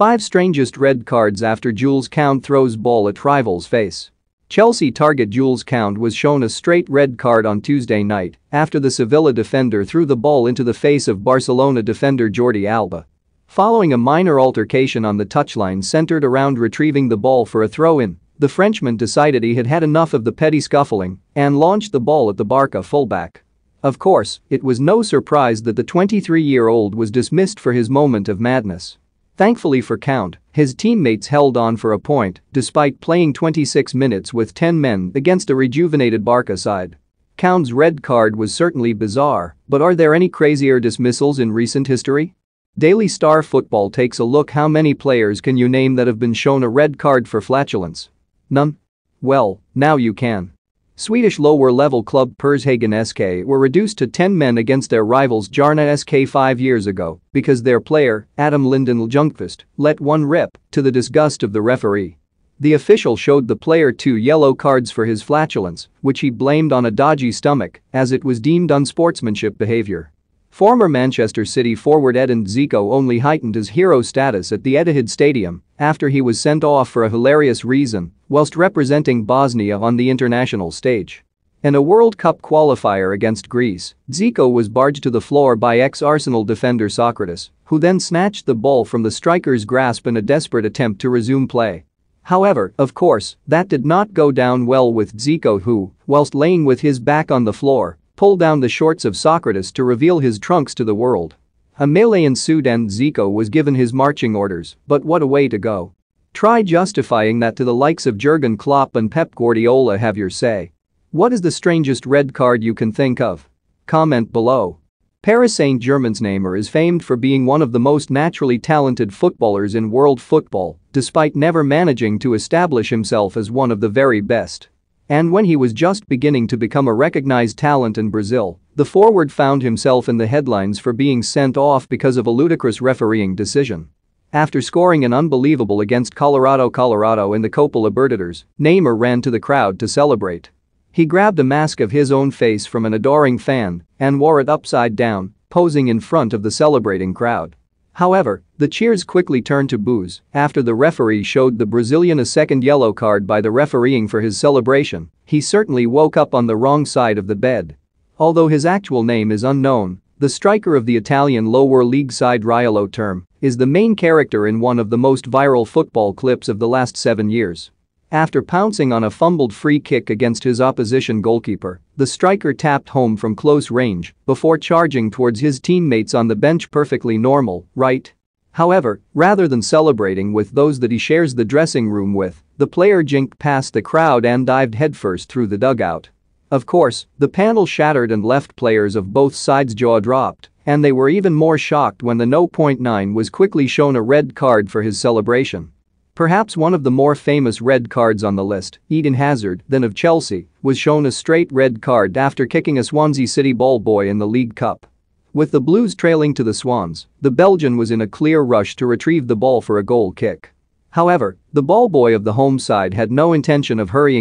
5 strangest red cards after Jules Count throws ball at rival's face. Chelsea target Jules Count was shown a straight red card on Tuesday night after the Sevilla defender threw the ball into the face of Barcelona defender Jordi Alba. Following a minor altercation on the touchline centered around retrieving the ball for a throw-in, the Frenchman decided he had had enough of the petty scuffling and launched the ball at the Barca fullback. Of course, it was no surprise that the 23-year-old was dismissed for his moment of madness. Thankfully for Count, his teammates held on for a point despite playing 26 minutes with 10 men against a rejuvenated Barca side. Count's red card was certainly bizarre, but are there any crazier dismissals in recent history? Daily Star Football takes a look how many players can you name that have been shown a red card for flatulence? None? Well, now you can. Swedish lower-level club Pershagen SK were reduced to 10 men against their rivals Jarna SK five years ago because their player, Adam Linden Ljungqvist, let one rip to the disgust of the referee. The official showed the player two yellow cards for his flatulence, which he blamed on a dodgy stomach, as it was deemed unsportsmanship behavior. Former Manchester City forward Edin Zico only heightened his hero status at the Etihad Stadium after he was sent off for a hilarious reason whilst representing Bosnia on the international stage. In a World Cup qualifier against Greece, Zico was barged to the floor by ex-Arsenal defender Socrates, who then snatched the ball from the striker's grasp in a desperate attempt to resume play. However, of course, that did not go down well with Zico who, whilst laying with his back on the floor, pull down the shorts of Socrates to reveal his trunks to the world. A melee ensued and Zico was given his marching orders, but what a way to go. Try justifying that to the likes of Jurgen Klopp and Pep Guardiola have your say. What is the strangest red card you can think of? Comment below. Paris Saint-Germain's Neymar is famed for being one of the most naturally talented footballers in world football, despite never managing to establish himself as one of the very best. And when he was just beginning to become a recognized talent in Brazil, the forward found himself in the headlines for being sent off because of a ludicrous refereeing decision. After scoring an unbelievable against Colorado Colorado in the Copa Libertadores, Neymar ran to the crowd to celebrate. He grabbed a mask of his own face from an adoring fan and wore it upside down, posing in front of the celebrating crowd. However, the cheers quickly turned to boos after the referee showed the Brazilian a second yellow card by the refereeing for his celebration. He certainly woke up on the wrong side of the bed. Although his actual name is unknown, the striker of the Italian lower league side Riolo Term is the main character in one of the most viral football clips of the last seven years. After pouncing on a fumbled free kick against his opposition goalkeeper, the striker tapped home from close range before charging towards his teammates on the bench perfectly normal, right? However, rather than celebrating with those that he shares the dressing room with, the player jinked past the crowd and dived headfirst through the dugout. Of course, the panel shattered and left players of both sides jaw dropped, and they were even more shocked when the no.9 was quickly shown a red card for his celebration. Perhaps one of the more famous red cards on the list, Eden Hazard, then of Chelsea, was shown a straight red card after kicking a Swansea City ball boy in the League Cup. With the Blues trailing to the Swans, the Belgian was in a clear rush to retrieve the ball for a goal kick. However, the ball boy of the home side had no intention of hurrying